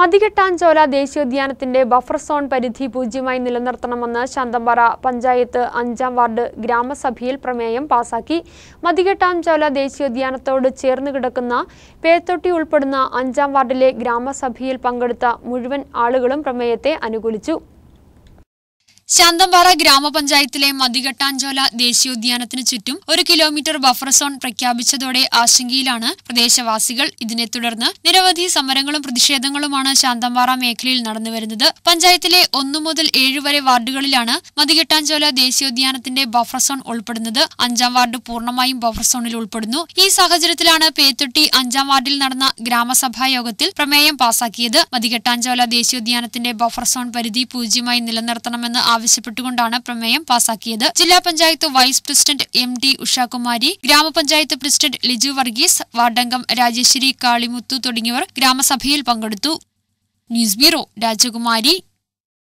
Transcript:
മതികെട്ടാഞ്ചോല ദേശീയോദ്യാനത്തിന്റെ buffer zone പരിധി പൂജ്യമായി നിലനിർത്തണമെന്ന് ശാന്തമ്പാറ പഞ്ചായത്ത് അഞ്ചാം വാർഡ് ഗ്രാമസഭയിൽ പ്രമേയം പാസാക്കി മതികെട്ടാഞ്ചോല ദേശീയോദ്യാനത്തോട് ചേർന്ന് കിടക്കുന്ന പേത്തൊട്ടി ഉൾപ്പെടുന്ന അഞ്ചാം വാർഡിലെ ഗ്രാമസഭയിൽ പങ്കെടുത്ത മുഴുവൻ ആളുകളും പ്രമേയത്തെ അനുകൂലിച്ചു ശാന്തംപാറ ഗ്രാമപഞ്ചായത്തിലെ മതികട്ടാഞ്ചോല ദേശീയോദ്യാനത്തിന് ചുറ്റും ഒരു കിലോമീറ്റർ ബഫർ സോൺ പ്രഖ്യാപിച്ചതോടെ ആശങ്കയിലാണ് പ്രദേശവാസികൾ ഇതിനെ തുടർന്ന് നിരവധി സമരങ്ങളും പ്രതിഷേധങ്ങളുമാണ് ശാന്തംപാറ മേഖലയിൽ നടന്നുവരുന്നത് പഞ്ചായത്തിലെ ഒന്നു മുതൽ ഏഴ് വരെ വാർഡുകളിലാണ് മതികെട്ടാഞ്ചോല ദേശീയോദ്യാനത്തിന്റെ ബഫർ സോൺ ഉൾപ്പെടുന്നത് അഞ്ചാം വാർഡ് പൂർണ്ണമായും ബഫർ സോണിൽ ഉൾപ്പെടുന്നു ഈ സാഹചര്യത്തിലാണ് പേത്തൊട്ടി അഞ്ചാം വാർഡിൽ നടന്ന ഗ്രാമസഭായോഗത്തിൽ പ്രമേയം പാസാക്കിയത് മതികെട്ടാഞ്ചോല ദേശീയോദ്യാനത്തിന്റെ ബഫർ സോൺ പരിധി പൂജ്യമായി നിലനിർത്തണമെന്ന് ആവശ്യം ആവശ്യപ്പെട്ടുകൊണ്ടാണ് പ്രമേയം പാസാക്കിയത് ജില്ലാ panchayat vice president M D Ushakumari ഗ്രാമപഞ്ചായത്ത് പ്രസിഡന്റ് ലിജു വർഗീസ് വാർഡംഗം രാജേശ്വരി കാളിമുത്തു തുടങ്ങിയവർ ഗ്രാമസഭയിൽ പങ്കെടുത്തു ന്യൂസ് ബ്യൂറോ രാജകുമാരി